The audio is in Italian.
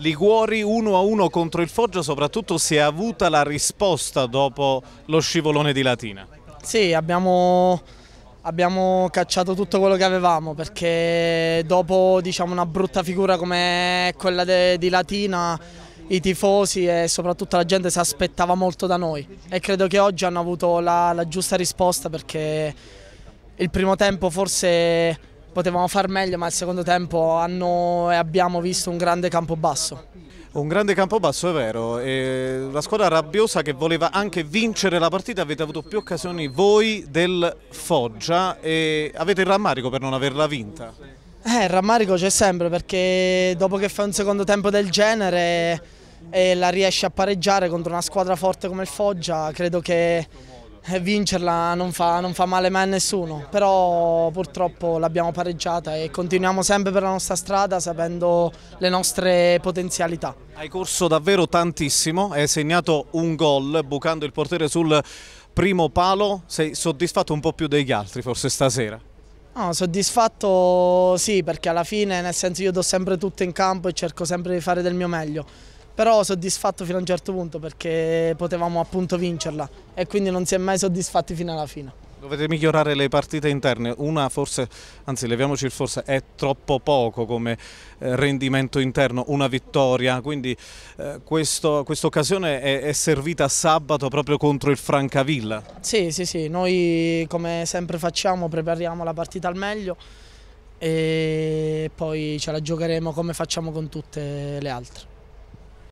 Liguori 1-1 a contro il Foggia, soprattutto si è avuta la risposta dopo lo scivolone di Latina. Sì, abbiamo, abbiamo cacciato tutto quello che avevamo perché dopo diciamo, una brutta figura come quella de, di Latina i tifosi e soprattutto la gente si aspettava molto da noi e credo che oggi hanno avuto la, la giusta risposta perché il primo tempo forse potevamo far meglio ma al secondo tempo hanno e abbiamo visto un grande campo basso. Un grande campo basso è vero, e la squadra rabbiosa che voleva anche vincere la partita avete avuto più occasioni voi del Foggia e avete il rammarico per non averla vinta? Eh, il rammarico c'è sempre perché dopo che fa un secondo tempo del genere e la riesce a pareggiare contro una squadra forte come il Foggia credo che eh, vincerla non fa, non fa, male mai a nessuno, però purtroppo l'abbiamo pareggiata e continuiamo sempre per la nostra strada sapendo le nostre potenzialità. Hai corso davvero tantissimo, hai segnato un gol bucando il portiere sul primo palo, sei soddisfatto un po' più degli altri forse stasera? No, soddisfatto sì perché alla fine nel senso io do sempre tutto in campo e cerco sempre di fare del mio meglio però soddisfatto fino a un certo punto perché potevamo appunto vincerla e quindi non si è mai soddisfatti fino alla fine. Dovete migliorare le partite interne, una forse, anzi leviamoci il forse, è troppo poco come eh, rendimento interno, una vittoria, quindi eh, questa occasione è, è, servita sabato proprio contro il Francavilla. Sì, sì, sì, noi come sempre facciamo prepariamo la partita al meglio e poi ce la giocheremo come facciamo con tutte le altre.